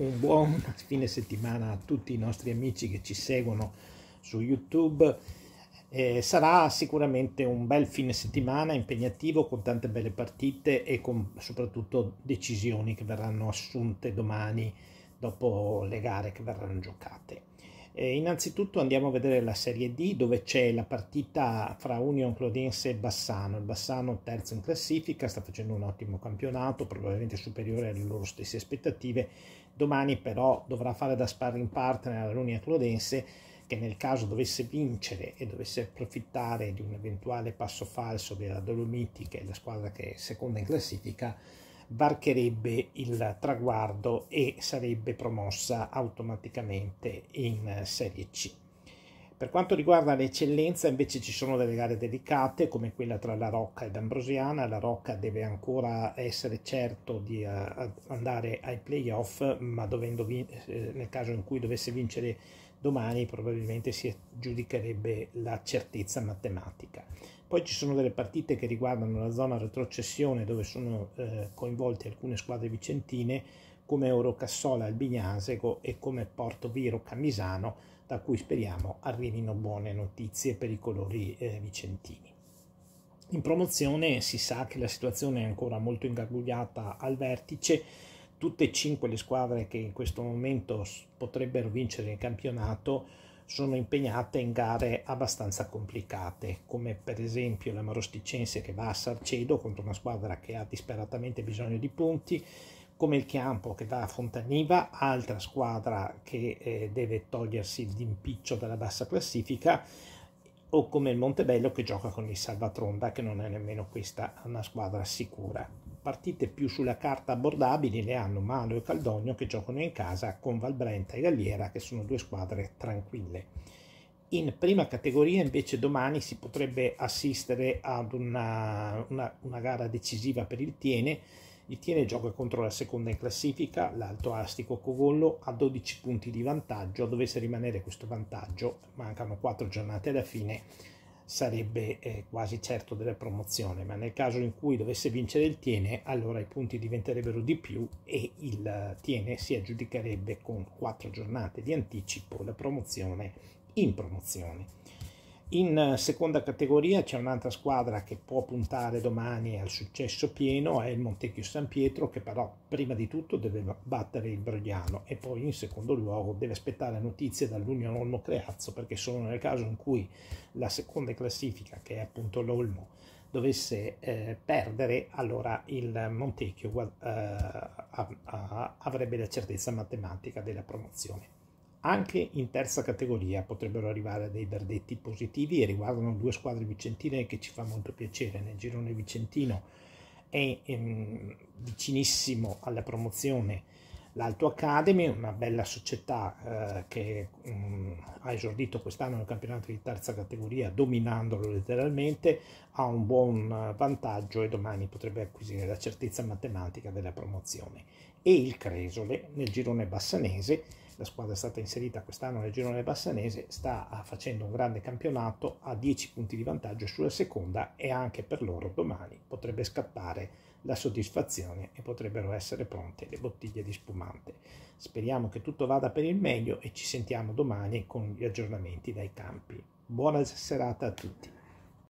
Un buon fine settimana a tutti i nostri amici che ci seguono su YouTube. Eh, sarà sicuramente un bel fine settimana impegnativo con tante belle partite e con soprattutto decisioni che verranno assunte domani dopo le gare che verranno giocate. Eh, innanzitutto andiamo a vedere la Serie D dove c'è la partita fra Union Clodense e Bassano. Il Bassano terzo in classifica, sta facendo un ottimo campionato, probabilmente superiore alle loro stesse aspettative. Domani però dovrà fare da sparring partner all'Union Clodense che nel caso dovesse vincere e dovesse approfittare di un eventuale passo falso della Dolomiti, che è la squadra che è seconda in classifica, varcherebbe il traguardo e sarebbe promossa automaticamente in Serie C. Per quanto riguarda l'eccellenza invece ci sono delle gare delicate come quella tra la Rocca ed Ambrosiana, la Rocca deve ancora essere certo di eh, andare ai playoff ma dovendo vin- eh, nel caso in cui dovesse vincere domani probabilmente si giudicherebbe la certezza matematica. Poi ci sono delle partite che riguardano la zona retrocessione dove sono eh, coinvolte alcune squadre vicentine come Eurocassola Albignasego e come Porto Viro Camisano da cui speriamo arrivino buone notizie per i colori eh, vicentini. In promozione si sa che la situazione è ancora molto ingarbugliata al vertice, tutte e cinque le squadre che in questo momento potrebbero vincere il campionato sono impegnate in gare abbastanza complicate, come per esempio la Marosticense che va a Sarcedo contro una squadra che ha disperatamente bisogno di punti, come il Chiampo che va a Fontaniva, altra squadra che eh, deve togliersi l'impiccio dalla bassa classifica, o come il Montebello che gioca con il Salvatronda, che non è nemmeno questa una squadra sicura. Partite più sulla carta abbordabili le hanno Mano e Caldogno che giocano in casa con Valbrenta e Galliera che sono due squadre tranquille. In prima categoria invece domani si potrebbe assistere ad una, una, una gara decisiva per il Tiene. Il Tiene gioca contro la seconda in classifica, l'Alto Astico Cogollo, a 12 punti di vantaggio. Dovesse rimanere questo vantaggio, mancano 4 giornate alla fine, sarebbe eh, quasi certo della promozione, ma nel caso in cui dovesse vincere il Tiene, allora i punti diventerebbero di più e il Tiene si aggiudicherebbe con 4 giornate di anticipo la promozione in promozione. In eh, seconda categoria c'è un'altra squadra che può puntare domani al successo pieno, è il Montecchio San Pietro che però prima di tutto deve battere il Brogliano e poi in secondo luogo deve aspettare notizie dall'Unione Olmo Creazzo perché solo nel caso in cui la seconda classifica che è appunto l'Olmo dovesse eh, perdere allora il Montecchio eh, avrebbe la certezza matematica della promozione anche in terza categoria potrebbero arrivare dei verdetti positivi e riguardano due squadre vicentine che ci fa molto piacere nel girone vicentino è ehm, vicinissimo alla promozione l'Alto Academy, una bella società eh, che mh, mm, ha esordito quest'anno nel campionato di terza categoria dominandolo letteralmente, ha un buon eh, vantaggio e domani potrebbe acquisire la certezza matematica della promozione. E il Cresole nel girone bassanese la squadra è stata inserita quest'anno nel girone bassanese, sta ah, facendo un grande campionato, ha 10 punti di vantaggio sulla seconda e anche per loro domani potrebbe scattare la soddisfazione e potrebbero essere pronte le bottiglie di spumante. Speriamo che tutto vada per il meglio e ci sentiamo domani con gli aggiornamenti dai campi. Buona serata a tutti.